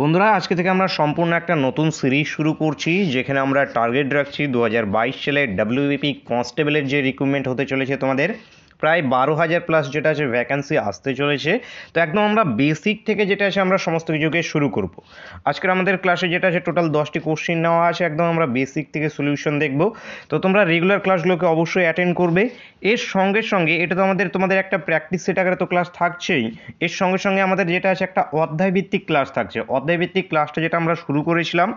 বন্ধুরা আজকে থেকে আমরা সম্পূর্ণ একটা নতুন সিরিজ শুরু করছি যেখানে আমরা টার্গেট রাখছি দু হাজার বাইশ সালে ডাব্লিউবিপি কনস্টেবলের যে রিক্রুটমেন্ট হতে চলেছে তোমাদের প্রায় বারো হাজার প্লাস যেটা আছে ভ্যাকান্সি আসতে চলেছে তো একদম আমরা বেসিক থেকে যেটা আছে আমরা সমস্ত কিছুকে শুরু করব আজকের আমাদের ক্লাসে যেটা আছে টোটাল দশটি কোশ্চিন নেওয়া আছে একদম আমরা বেসিক থেকে সলিউশন দেখব তো তোমরা রেগুলার ক্লাসগুলোকে অবশ্যই অ্যাটেন্ড করবে এর সঙ্গে সঙ্গে এটা তো আমাদের তোমাদের একটা প্র্যাকটিস সেট আকারে তো ক্লাস থাকছেই এর সঙ্গে সঙ্গে আমাদের যেটা আছে একটা অধ্যায়ভিত্তিক ক্লাস থাকছে অধ্যায়ভিত্তিক ক্লাসটা যেটা আমরা শুরু করেছিলাম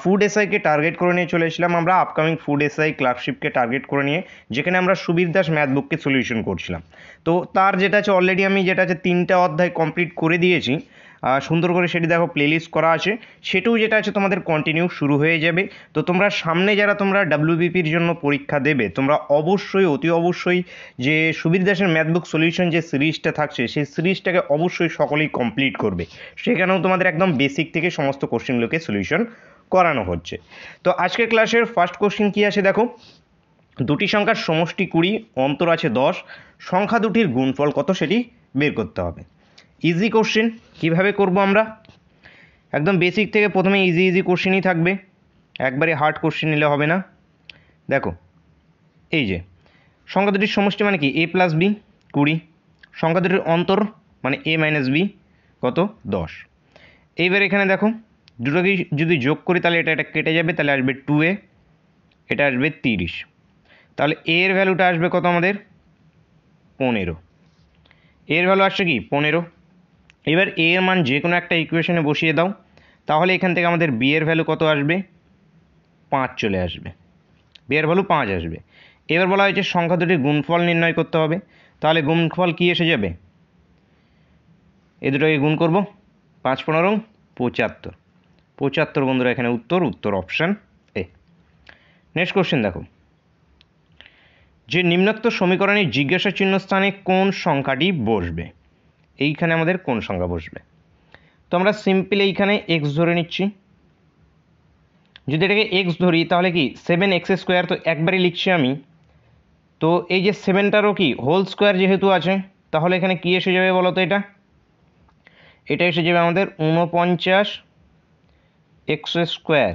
ফুড এসআইকে টার্গেট করে নিয়ে চলে এসেছিলাম আমরা আপকামিং ফুড এসআই ক্লার্কশিপকে টার্গেট করে নিয়ে যেখানে আমরা সুবীর দাস ম্যাথ বুককে সলিউশন করছিলাম তো তার যেটা আছে অলরেডি আমি যেটা আছে তিনটা অধ্যায় কমপ্লিট করে দিয়েছি সুন্দর করে সেটি দেখো প্লেলিস্ট করা আছে সেটাও যেটা আছে তোমাদের কন্টিনিউ শুরু হয়ে যাবে তো তোমরা সামনে যারা তোমরা ডাব্লিউবিপির জন্য পরীক্ষা দেবে তোমরা অবশ্যই অতি অবশ্যই যে সুবীর দাসের ম্যাথবুক সলিউশন যে সিরিজটা থাকছে সেই সিরিজটাকে অবশ্যই সকলেই কমপ্লিট করবে সেখানেও তোমাদের একদম বেসিক থেকে সমস্ত কোশ্চেনগুলোকে সলিউশন করানো হচ্ছে তো আজকের ক্লাসের ফার্স্ট কোশ্চেন কী আছে দেখো দুটি সংখ্যার সমষ্টি কুড়ি অন্তর আছে দশ সংখ্যা দুটির গুণফল কত সেটি বের করতে হবে ইজি কোশ্চেন কিভাবে করব আমরা একদম বেসিক থেকে প্রথমে ইজি ইজি কোশ্চেনই থাকবে একবারে হার্ড কোশ্চেন নিলে হবে না দেখো এই যে সংখ্যা দুটির সমষ্টি মানে কি এ প্লাস বি কুড়ি সংখ্যা দুটির অন্তর মানে এ মাইনাস বি কত দশ এইবার এখানে দেখো দুটোকেই যদি যোগ করি তাহলে এটা এটা কেটে যাবে তাহলে আসবে টু এ এটা আসবে তিরিশ তাহলে এর ভ্যালুটা আসবে কত আমাদের পনেরো এর ভ্যালু আসছে কি পনেরো এবার এর মান যে কোনো একটা ইকুয়েশনে বসিয়ে দাও তাহলে এখান থেকে আমাদের বি এর ভ্যালু কত আসবে পাঁচ চলে আসবে বি এর ভ্যালু পাঁচ আসবে এবার বলা হয়েছে সংখ্যা দুটির গুণফল নির্ণয় করতে হবে তাহলে গুণফল কি এসে যাবে এ দুটোকে গুণ করবো পাঁচ পনেরো পঁচাত্তর পঁচাত্তর বন্ধুরা এখানে উত্তর উত্তর অপশান এ নেক্সট কোশ্চেন দেখো যে নিম্নাক্ত সমীকরণে জিজ্ঞাসা চিহ্ন স্থানে কোন সংখ্যাটি বসবে এইখানে আমাদের কোন সংখ্যা বসবে তো আমরা সিম্পলি এইখানে এক্স ধরে নিচ্ছি যদি এটাকে এক্স ধরি তাহলে কি সেভেন এক্স স্কোয়ার তো একবারই লিখছি আমি তো এই যে সেভেনটারও কি হোল স্কোয়ার যেহেতু আছে তাহলে এখানে কি এসে যাবে বলো তো এটা এটা এসে যাবে আমাদের ঊনপঞ্চাশ x square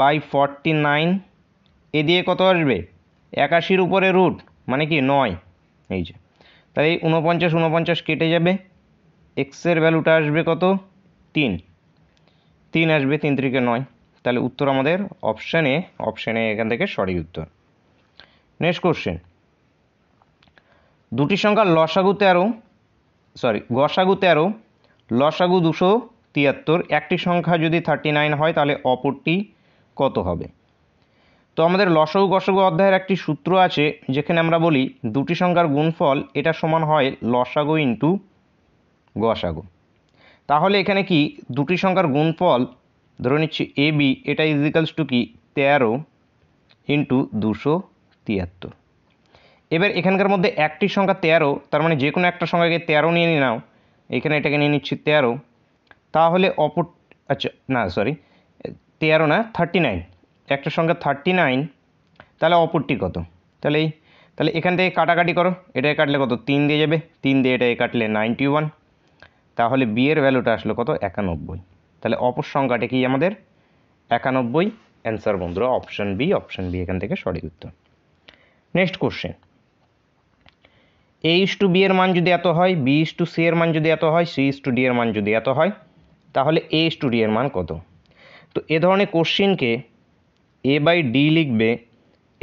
by forty nine এ দিয়ে কত আসবে একাশির উপরে রুট মানে কি নয় এই যে তাই উনপঞ্চাশ উনপঞ্চাশ কেটে যাবে এক্সের ভ্যালুটা আসবে কত তিন তিন আসবে তিন থেকে নয় তাহলে উত্তর আমাদের অপশানে অপশানে এখান থেকে সঠিক উত্তর নেক্সট কোশ্চেন দুটি সংখ্যা লসাগু তেরো সরি গসাগু তেরো লসাগু দুশো তিয়াত্তর একটি সংখ্যা যদি থার্টি নাইন হয় তাহলে অপরটি কত হবে তো আমাদের লসৌ গসগু অধ্যায়ের একটি সূত্র আছে যেখানে আমরা বলি দুটি সংখ্যার গুণফল এটা সমান হয় লসাগু ইন্টু গসাগু তাহলে এখানে কি দুটি সংখ্যার গুণফল ধরে নিচ্ছি এ বি এটা ইজিক্যালস টু কি তেরো ইন্টু দুশো তিয়াত্তর এবার এখানকার মধ্যে একটি সংখ্যা তেরো তার মানে যে কোনো একটা সংখ্যাকে তেরো নিয়ে নাও এখানে এটাকে নিয়ে নিচ্ছি তেরো তাহলে অপর আচ্ছা না সরি তেরো না থার্টি নাইন একটা সংখ্যা থার্টি নাইন তাহলে অপরটি কত তাহলে এই তাহলে এখান থেকে কাটাকাটি করো এটাই কাটলে কত তিন দিয়ে যাবে তিন দিয়ে এটাই কাটলে নাইনটি ওয়ান তাহলে বিয়ের ভ্যালুটা আসলো কত একানব্বই তাহলে অপর সংখ্যাটা কি আমাদের একানব্বই অ্যান্সার বন্ধুরা অপশান বি অপশান বি এখান থেকে সঠিক উত্তর next question A is to B এর মান যদি এত হয় বি ইস টু সি এর মান যদি এত হয় সি ইস টু ডি এর মান যদি এত হয় তাহলে এ স্টুডিয়ার মান কত তো এ ধরনের কোশ্চিনকে এ বাই ডি লিখবে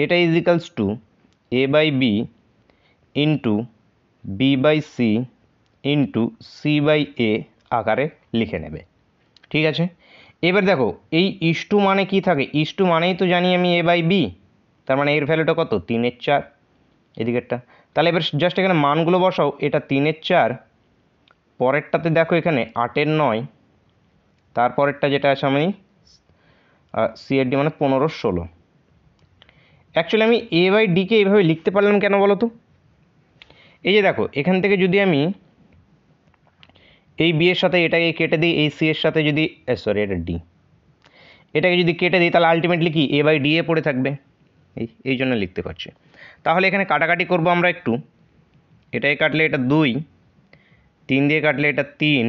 এটা equals to A by B into B by C into C by A আকারে লিখে নেবে ঠিক আছে এবার দেখো এই ইস্টু মানে কি থাকে ইস্টু মানেই তো জানি আমি এ বাই বি তার মানে এর ভ্যালুটা কত তিনের চার এদিকেরটা তাহলে এবার জাস্ট এখানে মানগুলো বসাও এটা তিনের চার পরেরটাতে দেখো এখানে আটের নয় তারপরেরটা যেটা আছে আমি সিএডি মানে পনেরো ষোলো অ্যাকচুয়ালি আমি এ বাই ডিকে এইভাবে লিখতে পারলাম কেন বলো তো এই যে দেখো এখান থেকে যদি আমি এই বিয়ের সাথে এটাকে কেটে দিই এই সি এর সাথে যদি সরি এটা ডি এটাকে যদি কেটে দিই তাহলে আলটিমেটলি কি এ বাই ডি এ পড়ে থাকবে এই এই জন্য লিখতে পারছি তাহলে এখানে কাটাকাটি করব আমরা একটু এটাই কাটলে এটা দুই তিন দিয়ে কাটলে এটা তিন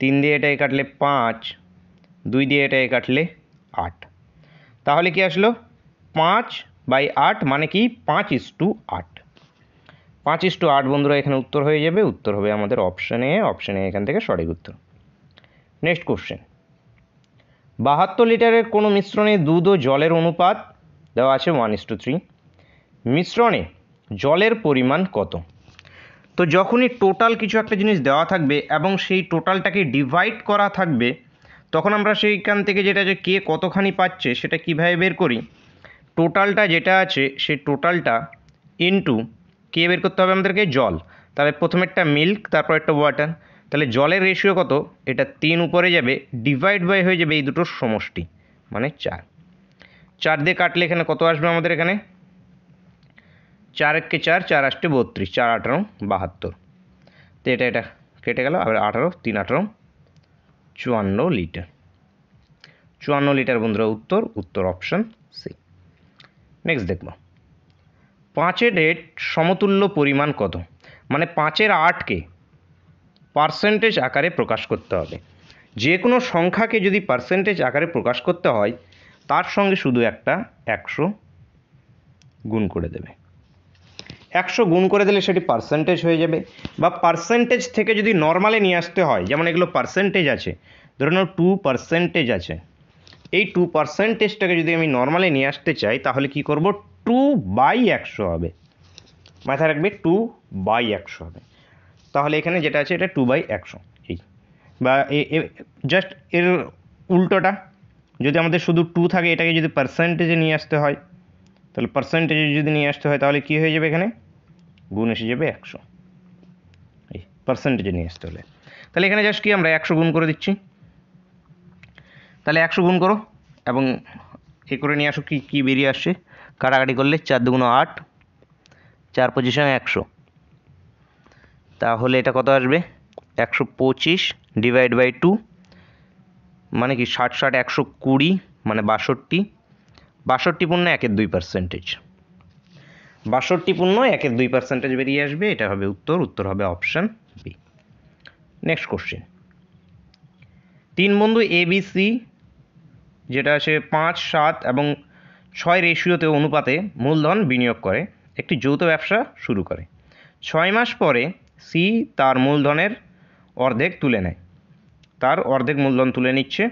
তিন দিয়ে এটাই কাটলে পাঁচ দুই দিয়ে এটাই কাটলে আট তাহলে কি আসলো পাঁচ বাই আট মানে কি পাঁচ ইস টু আট পাঁচ ইস টু আট বন্ধুরা এখানে উত্তর হয়ে যাবে উত্তর হবে আমাদের অপশানে অপশানে এখান থেকে সঠিক উত্তর নেক্সট কোশ্চেন বাহাত্তর লিটারের কোনো মিশ্রণে দুধ ও জলের অনুপাত দেওয়া আছে ওয়ান ইস টু থ্রি মিশ্রণে জলের পরিমাণ কত তো যখনই টোটাল কিছু একটা জিনিস দেওয়া থাকবে এবং সেই টোটালটাকে ডিভাইড করা থাকবে তখন আমরা সেইখান থেকে যেটা যে কে কতখানি পাচ্ছে সেটা কীভাবে বের করি টোটালটা যেটা আছে সেই টোটালটা ইনটু কে বের করতে হবে আমাদেরকে জল তাহলে প্রথমে একটা মিল্ক তারপর একটা ওয়াটার তাহলে জলের রেশিও কত এটা তিন উপরে যাবে ডিভাইড বাই হয়ে যাবে এই দুটোর সমষ্টি মানে চার চার দিয়ে কাটলে এখানে কত আসবে আমাদের এখানে চার এককে চার চার আষ্টে বত্রিশ চার আঠারো বাহাত্তর তো এটা এটা কেটে গেল আবার আঠারো তিন আঠারো চুয়ান্ন লিটার চুয়ান্ন লিটার বন্ধুরা উত্তর উত্তর অপশন সি নেক্সট দেখব পাঁচের রেট সমতুল্য পরিমাণ কত মানে পাঁচের আটকে পার্সেন্টেজ আকারে প্রকাশ করতে হবে যে কোনো সংখ্যাকে যদি পার্সেন্টেজ আকারে প্রকাশ করতে হয় তার সঙ্গে শুধু একটা একশো গুণ করে দেবে একশো গুণ করে দিলে সেটি পার্সেন্টেজ হয়ে যাবে বা পার্সেন্টেজ থেকে যদি নর্মালে নিয়ে আসতে হয় যেমন এগুলো পার্সেন্টেজ আছে ধরে নাও টু পার্সেন্টেজ আছে এই টু পার্সেন্টেজটাকে যদি আমি নর্মালে নিয়ে আসতে চাই তাহলে কি করব টু বাই একশো হবে মাথায় রাখবে টু বাই একশো হবে তাহলে এখানে যেটা আছে এটা টু বাই একশো এই বা জাস্ট এর উল্টোটা যদি আমাদের শুধু টু থাকে এটাকে যদি পার্সেন্টেজে নিয়ে আসতে হয় তাহলে পার্সেন্টেজ যদি নিয়ে আসতে হয় তাহলে কী হয়ে যাবে এখানে গুণ এসে যাবে একশো এই পার্সেন্টেজে নিয়ে আসতে হলে তাহলে এখানে জাস্ট কি আমরা একশো গুণ করে দিচ্ছি তাহলে একশো গুণ করো এবং এ করে নিয়ে আসো কি কী বেরিয়ে আসছে কাটাকাটি করলে চার দুগুণ আট চার পজিশন একশো তাহলে এটা কত আসবে একশো পঁচিশ ডিভাইড বাই টু মানে কি ষাট ষাট একশো কুড়ি মানে বাষট্টি বাষট্টি পূর্ণ একের দুই পার্সেন্টেজ বাষট্টি পূর্ণ একের দুই পার্সেন্টেজ বেরিয়ে আসবে এটা হবে উত্তর উত্তর হবে অপশান বি নেক্সট কোশ্চেন তিন বন্ধু এ বি সি যেটা আছে পাঁচ সাত এবং ছয় রেশিওতে অনুপাতে মূলধন বিনিয়োগ করে একটি যৌথ ব্যবসা শুরু করে ছয় মাস পরে সি তার মূলধনের অর্ধেক তুলে নেয় তার অর্ধেক মূলধন তুলে নিচ্ছে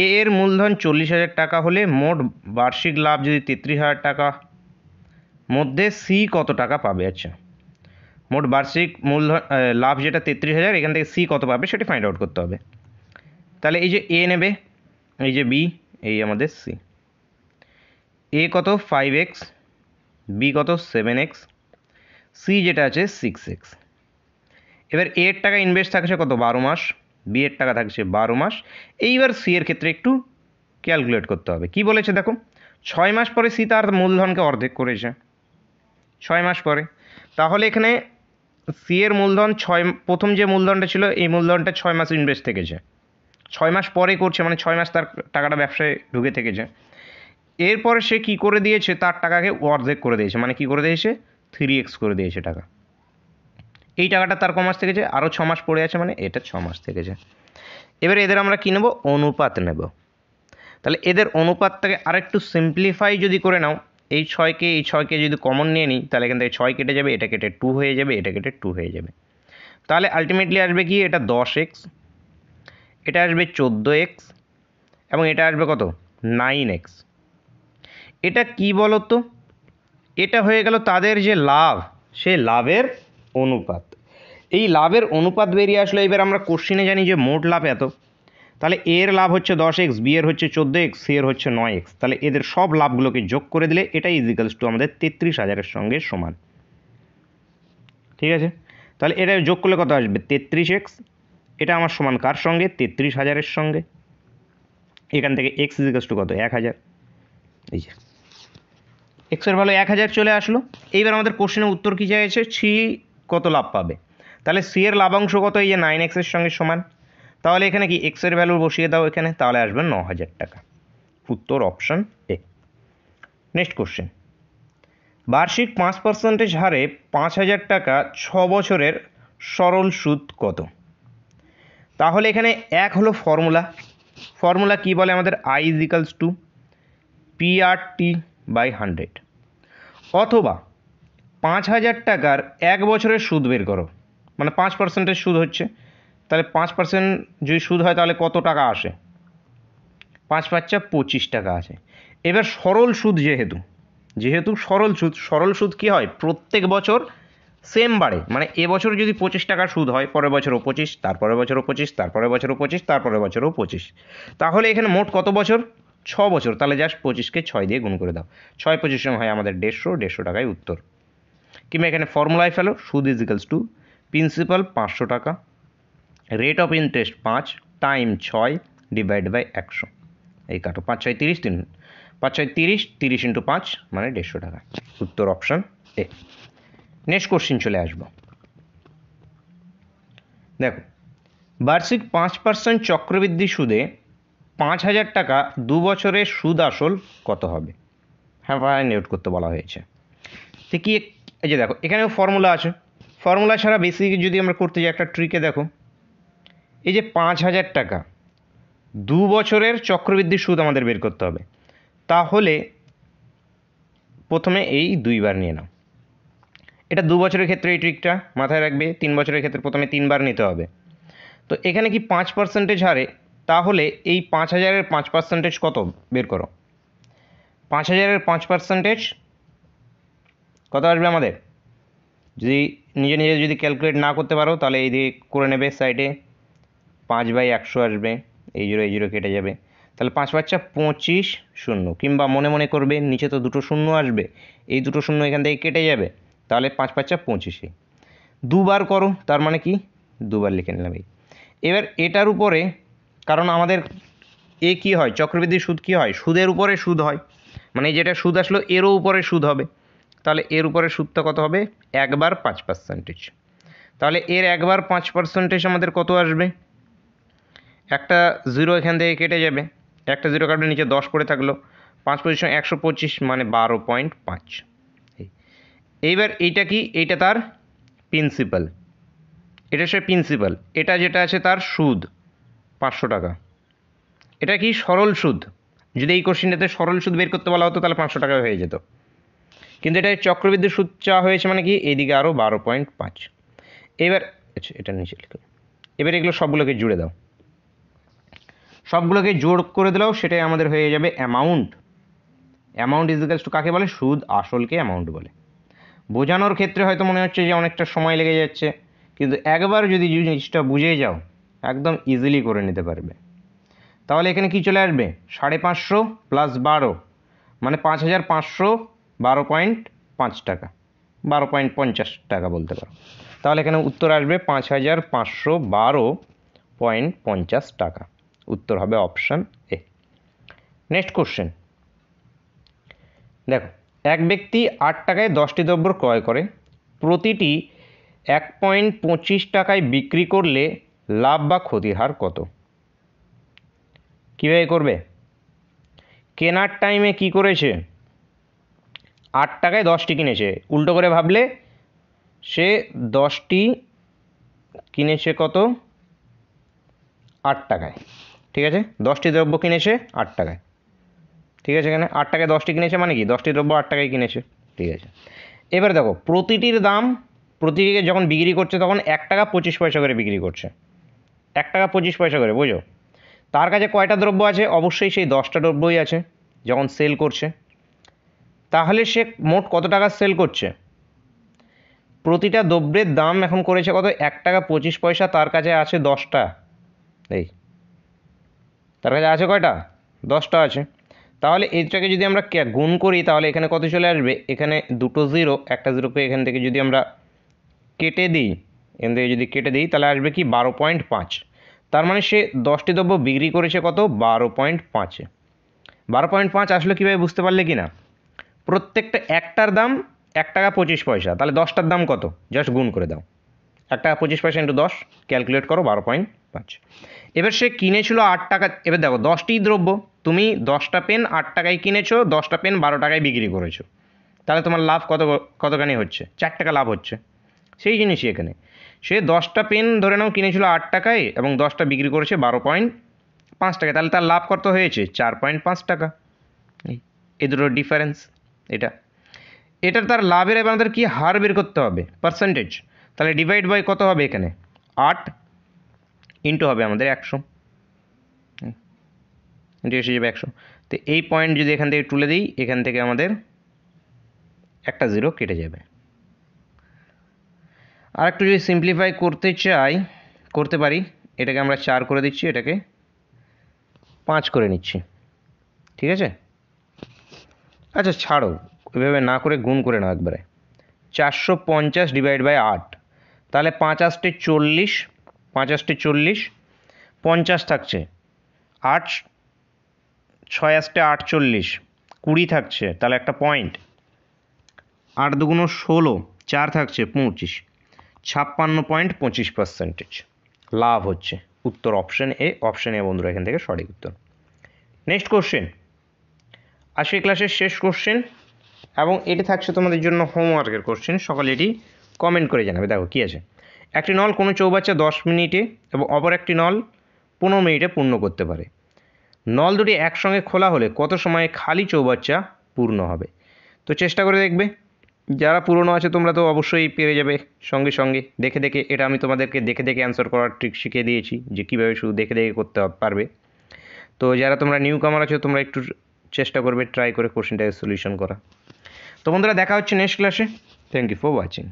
এ এর মূলধন চল্লিশ হাজার টাকা হলে মোট বার্ষিক লাভ যদি তেত্রিশ হাজার টাকা মধ্যে সি কত টাকা পাবে আচ্ছা মোট বার্ষিক মূলধন লাভ যেটা তেত্রিশ হাজার এখান থেকে সি কত পাবে সেটি ফাইন্ড আউট করতে হবে তাহলে এই যে এ নেবে এই যে বি এই আমাদের সি এ কত ফাইভ এক্স বি কত সেভেন এক্স সি যেটা আছে সিক্স এক্স এবার এর টাকা ইনভেস্ট থাকছে কত বারো মাস বিয়ের টাকা থাকছে বারো মাস এইবার সি এর ক্ষেত্রে একটু ক্যালকুলেট করতে হবে কি বলেছে দেখো ছয় মাস পরে সি তার মূলধনকে অর্ধেক করেছে ছয় মাস পরে তাহলে এখানে সি এর মূলধন ছয় প্রথম যে মূলধনটা ছিল এই মূলধনটা ছয় মাস ইনভেস্ট থেকেছে ছয় মাস পরে করছে মানে ছয় মাস তার টাকাটা ব্যবসায় ঢুকে থেকেছে এরপরে সে কি করে দিয়েছে তার টাকাকে অর্ধেক করে দিয়েছে মানে কি করে দিয়েছে থ্রি এক্স করে দিয়েছে টাকা এই টাকাটা তার কমাস থেকে যে আরও ছ মাস পড়ে আছে মানে এটা ছ মাস থেকে যে এবার এদের আমরা কী নেব অনুপাত নেব তাহলে এদের অনুপাতটাকে আরেকটু সিম্পলিফাই যদি করে নাও এই ছয়কে এই ছয়কে যদি কমন নিয়ে নিই তাহলে এখান থেকে ছয় কেটে যাবে এটা কেটে টু হয়ে যাবে এটা কেটে টু হয়ে যাবে তাহলে আলটিমেটলি আসবে কি এটা দশ এক্স এটা আসবে চোদ্দো এক্স এবং এটা আসবে কত নাইন এক্স এটা কী বলতো এটা হয়ে গেল তাদের যে লাভ সে লাভের অনুপাত এই লাভের অনুপাত বেরিয়ে আসলে এবার আমরা কোশ্চিনে জানি যে মোট লাভ এত তাহলে এর লাভ হচ্ছে দশ এক্স বি এর হচ্ছে চোদ্দো এক্স সি এর হচ্ছে নয় এক্স তাহলে এদের সব লাভগুলোকে যোগ করে দিলে এটাই ইজিক্যালস টু আমাদের তেত্রিশ হাজারের সঙ্গে সমান ঠিক আছে তাহলে এটা যোগ করলে কত আসবে তেত্রিশ এক্স এটা আমার সমান কার সঙ্গে তেত্রিশ হাজারের সঙ্গে এখান থেকে এক্স ইজিক্যালস টু কত এক হাজার এই যে এক্সের ভালো এক হাজার চলে আসলো এইবার আমাদের কোশ্চেনের উত্তর কী চাইছে ছি কত লাভ পাবে তাহলে সি এর লাভাংশ কত এই যে নাইন এক্সের সঙ্গে সমান তাহলে এখানে কি এক্স এর ভ্যালু বসিয়ে দাও এখানে তাহলে আসবে ন হাজার টাকা উত্তর অপশান এ নেক্সট কোশ্চেন বার্ষিক পাঁচ পার্সেন্টেজ হারে পাঁচ হাজার টাকা ছ বছরের সরল সুদ কত তাহলে এখানে এক হলো ফর্মুলা ফর্মুলা কি বলে আমাদের I equals to PRT by hundred অথবা পাঁচ হাজার টাকার এক বছরের সুদ বের করো মানে পাঁচ পার্সেন্টের সুদ হচ্ছে তাহলে পাঁচ পার্সেন্ট যদি সুদ হয় তাহলে কত টাকা আসে পাঁচ পাঁচটা পঁচিশ টাকা আছে এবার সরল সুদ যেহেতু যেহেতু সরল সুদ সরল সুদ কী হয় প্রত্যেক বছর সেম বাড়ে মানে এবছর যদি পঁচিশ টাকা সুদ হয় পরের বছরও পঁচিশ তারপরের বছরও পঁচিশ তারপরের বছরও পঁচিশ তারপরের বছরও পঁচিশ তাহলে এখানে মোট কত বছর ছ বছর তাহলে জাস্ট পঁচিশকে ছয় দিয়ে গুণ করে দাও ছয় পঁচিশ হয় আমাদের দেড়শো দেড়শো টাকায় উত্তর কিংবা এখানে ফর্মুলায় ফেলো সুদ ইজ ইকালস টু প্রিন্সিপাল পাঁচশো টাকা রেট অফ ইন্টারেস্ট পাঁচ টাইম ছয় ডিভাইড বাই একশো এই কাটো পাঁচ ছয় তিরিশ তিন পাঁচ ছয় তিরিশ তিরিশ ইন্টু পাঁচ মানে দেড়শো টাকা উত্তর অপশান এ নেক্সট কোশ্চিন চলে আসবো দেখো বার্ষিক পাঁচ পার্সেন্ট চক্রবৃদ্ধি সুদে পাঁচ হাজার টাকা দু বছরের সুদ আসল কত হবে হ্যাঁ নোট করতে বলা হয়েছে তো কি এই যে দেখো এখানেও ফর্মুলা আছে ফর্মুলা ছাড়া বেসিক যদি আমরা করতে যাই একটা ট্রিকে দেখো এই যে পাঁচ হাজার টাকা দু বছরের চক্রবৃদ্ধি সুদ আমাদের বের করতে হবে তাহলে প্রথমে এই দুইবার নিয়ে নাও এটা দু বছরের ক্ষেত্রে এই ট্রিকটা মাথায় রাখবে তিন বছরের ক্ষেত্রে প্রথমে তিনবার নিতে হবে তো এখানে কি পাঁচ পার্সেন্টেজ হারে তাহলে এই পাঁচ হাজারের পাঁচ পার্সেন্টেজ কত বের করো পাঁচ হাজারের পাঁচ পার্সেন্টেজ কত আসবে আমাদের যদি নিজে নিজে যদি ক্যালকুলেট না করতে পারো তাহলে এই দিকে করে নেবে সাইডে পাঁচ বাই একশো আসবে এই জিরো এই জিরো কেটে যাবে তাহলে পাঁচ বাচ্চা পঁচিশ শূন্য কিংবা মনে মনে করবে নিচে তো দুটো শূন্য আসবে এই দুটো শূন্য এখান থেকে কেটে যাবে তাহলে পাঁচ বাচ্চা পঁচিশে দুবার করো তার মানে কি দুবার লিখে নিলাম এই এবার এটার উপরে কারণ আমাদের এ কি হয় চক্রবৃদ্ধি সুদ কি হয় সুদের উপরে সুদ হয় মানে যেটা সুদ আসলো এরও উপরে সুদ হবে তাহলে এর উপরে সুদটা কত হবে একবার পাঁচ পার্সেন্টেজ তাহলে এর একবার পাঁচ পার্সেন্টেজ আমাদের কত আসবে একটা জিরো এখান থেকে কেটে যাবে একটা জিরো কাটলে নিচে দশ পড়ে থাকলো পাঁচ পজিশন একশো পঁচিশ মানে বারো পয়েন্ট পাঁচ এইবার এইটা কি এইটা তার প্রিন্সিপাল এটা সে প্রিন্সিপাল এটা যেটা আছে তার সুদ পাঁচশো টাকা এটা কি সরল সুদ যদি এই কোশ্চিনটাতে সরল সুদ বের করতে বলা হতো তাহলে পাঁচশো টাকা হয়ে যেত কিন্তু এটা চক্রবৃদ্ধি সুদ চাওয়া হয়েছে মানে কি এইদিকে আরও বারো পয়েন্ট পাঁচ এবার আচ্ছা এটা নিচে লিখে এবার এগুলো সবগুলোকে জুড়ে দাও সবগুলোকে জোড় করে দিলেও সেটাই আমাদের হয়ে যাবে অ্যামাউন্ট অ্যামাউন্ট ইজিক্যালস টু কাকে বলে সুদ আসলকে অ্যামাউন্ট বলে বোঝানোর ক্ষেত্রে হয়তো মনে হচ্ছে যে অনেকটা সময় লেগে যাচ্ছে কিন্তু একবার যদি জিনিসটা বুঝে যাও একদম ইজিলি করে নিতে পারবে তাহলে এখানে কি চলে আসবে সাড়ে পাঁচশো প্লাস বারো মানে পাঁচ হাজার পাঁচশো বারো পয়েন্ট পাঁচ টাকা বারো পয়েন্ট পঞ্চাশ টাকা বলতে পারো তাহলে এখানে উত্তর আসবে পাঁচ হাজার পাঁচশো বারো পয়েন্ট পঞ্চাশ টাকা উত্তর হবে অপশান এ নেক্সট কোশ্চেন দেখো এক ব্যক্তি আট টাকায় দশটি দ্রব্য ক্রয় করে প্রতিটি এক পয়েন্ট পঁচিশ টাকায় বিক্রি করলে লাভ বা ক্ষতির হার কত কীভাবে করবে কেনার টাইমে কি করেছে আট টাকায় দশটি কিনেছে উল্টো করে ভাবলে সে দশটি কিনেছে কত আট টাকায় ঠিক আছে দশটি দ্রব্য কিনেছে আট টাকায় ঠিক আছে এখানে আট টাকায় দশটি কিনেছে মানে কি দশটি দ্রব্য আট টাকায় কিনেছে ঠিক আছে এবারে দেখো প্রতিটির দাম প্রতিটিকে যখন বিক্রি করছে তখন এক টাকা পঁচিশ পয়সা করে বিক্রি করছে এক টাকা পঁচিশ পয়সা করে বুঝো তার কাছে কয়টা দ্রব্য আছে অবশ্যই সেই দশটা দ্রব্যই আছে যখন সেল করছে তাহলে সে মোট কত টাকা সেল করছে প্রতিটা দ্রব্যের দাম এখন করেছে কত এক টাকা পঁচিশ পয়সা তার কাছে আছে দশটা এই তার কাছে আছে কয়টা দশটা আছে তাহলে এটাকে যদি আমরা গুণ করি তাহলে এখানে কত চলে আসবে এখানে দুটো জিরো একটা জিরোকে এখান থেকে যদি আমরা কেটে দিই এখান থেকে যদি কেটে দিই তাহলে আসবে কি বারো পয়েন্ট পাঁচ তার মানে সে দশটি দ্রব্য বিক্রি করেছে কত বারো পয়েন্ট পাঁচে বারো পয়েন্ট পাঁচ আসলে কীভাবে বুঝতে পারলে কি না প্রত্যেকটা একটার দাম এক টাকা পঁচিশ পয়সা তাহলে দশটার দাম কত জাস্ট গুণ করে দাও এক টাকা পঁচিশ পয়সা ইন্টু দশ ক্যালকুলেট করো বারো পয়েন্ট পাঁচ এবার সে কিনেছিল আট টাকা এবার দেখো দশটি দ্রব্য তুমি দশটা পেন আট টাকায় কিনেছো দশটা পেন বারো টাকায় বিক্রি করেছো তাহলে তোমার লাভ কত কতখানি হচ্ছে চার টাকা লাভ হচ্ছে সেই জিনিসই এখানে সে দশটা পেন ধরে নাও কিনেছিল আট টাকায় এবং দশটা বিক্রি করেছে বারো পয়েন্ট পাঁচ টাকা তাহলে তার লাভ কত হয়েছে চার পয়েন্ট পাঁচ টাকা এই দুটোর ডিফারেন্স এটা এটা তার লাভের এবার আমাদের কী হার বের করতে হবে পার্সেন্টেজ তাহলে ডিভাইড বাই কত হবে এখানে আট ইন্টু হবে আমাদের একশো এটি এসে যাবে একশো তো এই পয়েন্ট যদি এখান থেকে তুলে দিই এখান থেকে আমাদের একটা জিরো কেটে যাবে আর একটু যদি সিম্পলিফাই করতে চাই করতে পারি এটাকে আমরা চার করে দিচ্ছি এটাকে পাঁচ করে নিচ্ছি ঠিক আছে আচ্ছা ছাড়ো এভাবে না করে গুণ করে নাও একবারে চারশো পঞ্চাশ ডিভাইড বাই আট তাহলে পাঁচ পাঁচাশটি চল্লিশ পাঁচাশটি চল্লিশ পঞ্চাশ থাকছে আট ছয় আসটে আটচল্লিশ কুড়ি থাকছে তাহলে একটা পয়েন্ট আট দুগুণ ষোলো চার থাকছে পঁচিশ ছাপ্পান্ন পয়েন্ট পঁচিশ পার্সেন্টেজ লাভ হচ্ছে উত্তর অপশন এ অপশন এ বন্ধুরা এখান থেকে সঠিক উত্তর নেক্সট কোশ্চেন আজকে ক্লাসের শেষ কোশ্চেন এবং এটি থাকছে তোমাদের জন্য হোমওয়ার্কের কোশ্চেন সকালে এটি কমেন্ট করে জানাবে দেখো কী আছে একটি নল কোনো চৌবাচ্চা দশ মিনিটে এবং অপর একটি নল পনেরো মিনিটে পূর্ণ করতে পারে নল দুটি একসঙ্গে খোলা হলে কত সময়ে খালি চৌবাচ্চা পূর্ণ হবে তো চেষ্টা করে দেখবে যারা পুরনো আছে তোমরা তো অবশ্যই পেরে যাবে সঙ্গে সঙ্গে দেখে দেখে এটা আমি তোমাদেরকে দেখে দেখে অ্যান্সার করার ট্রিক শিখিয়ে দিয়েছি যে কীভাবে শুধু দেখে দেখে করতে পারবে তো যারা তোমরা নিউ কামার আছো তোমরা একটু চেষ্টা করবে ট্রাই করে কোশ্চেনটাকে সলিউশন করা তো বন্ধুরা দেখা হচ্ছে নেক্সট ক্লাসে থ্যাংক ইউ ফর ওয়াচিং